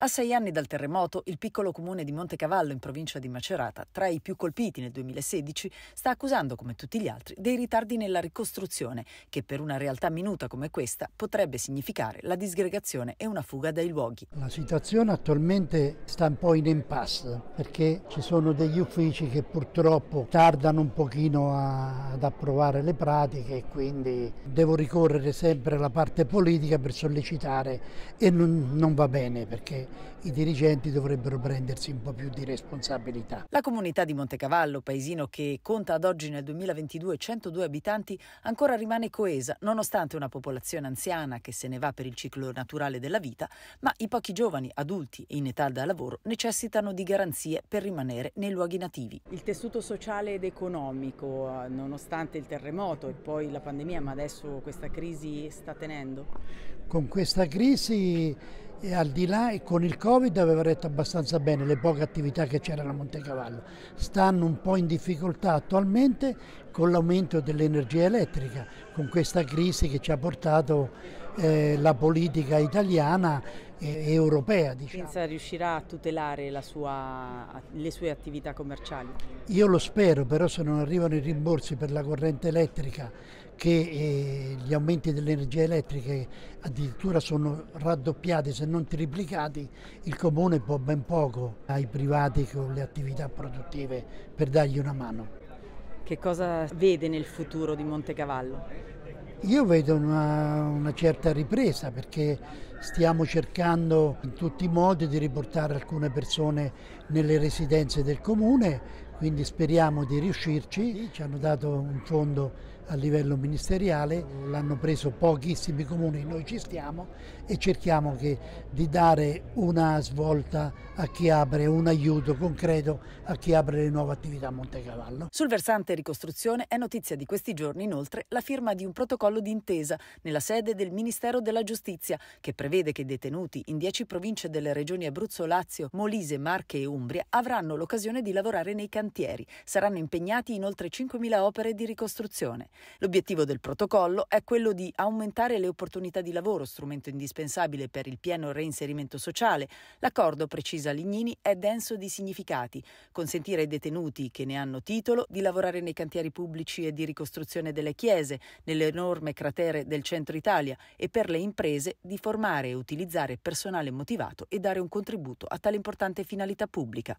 A sei anni dal terremoto, il piccolo comune di Montecavallo in provincia di Macerata, tra i più colpiti nel 2016, sta accusando, come tutti gli altri, dei ritardi nella ricostruzione, che per una realtà minuta come questa potrebbe significare la disgregazione e una fuga dai luoghi. La situazione attualmente sta un po' in impasse, perché ci sono degli uffici che purtroppo tardano un pochino a, ad approvare le pratiche e quindi devo ricorrere sempre alla parte politica per sollecitare e non, non va bene perché i dirigenti dovrebbero prendersi un po' più di responsabilità. La comunità di Montecavallo, paesino che conta ad oggi nel 2022 102 abitanti, ancora rimane coesa nonostante una popolazione anziana che se ne va per il ciclo naturale della vita, ma i pochi giovani, adulti e in età da lavoro necessitano di garanzie per rimanere nei luoghi nativi. Il tessuto sociale ed economico, nonostante il terremoto e poi la pandemia, ma adesso questa crisi sta tenendo? Con questa crisi, al di là e con con il Covid aveva retto abbastanza bene le poche attività che c'erano a Montecavallo, stanno un po' in difficoltà attualmente con l'aumento dell'energia elettrica, con questa crisi che ci ha portato eh, la politica italiana europea. Diciamo. Pensa riuscirà a tutelare sua, le sue attività commerciali? Io lo spero, però se non arrivano i rimborsi per la corrente elettrica, che eh, gli aumenti dell'energia elettrica addirittura sono raddoppiati se non triplicati, il comune può ben poco ai privati con le attività produttive per dargli una mano. Che cosa vede nel futuro di Montecavallo? Io vedo una, una, certa ripresa perché stiamo cercando in tutti i modi di riportare alcune persone nelle residenze del comune, quindi speriamo di riuscirci. Ci hanno dato un fondo a livello ministeriale, l'hanno preso pochissimi comuni, noi ci stiamo e cerchiamo che, di dare una svolta a chi apre, un aiuto concreto a chi apre le nuove attività a Montecavallo. Sul versante ricostruzione è notizia di questi giorni inoltre la firma di un protocollo d'intesa nella sede del Ministero della Giustizia che prevede che detenuti in dieci province delle regioni Abruzzo, Lazio, Molise, Marche e Umbria avranno l'occasione di lavorare nei cantieri. Saranno impegnati in oltre 5.000 opere di ricostruzione. L'obiettivo del protocollo è quello di aumentare le opportunità di lavoro, strumento indispensabile per il pieno reinserimento sociale. L'accordo, precisa Lignini, è denso di significati. Consentire ai detenuti che ne hanno titolo di lavorare nei cantieri pubblici e di ricostruzione delle chiese, nell'enorme cratere del centro Italia e per le imprese di formare e utilizzare personale motivato e dare un contributo a tale importante finalità pubblica.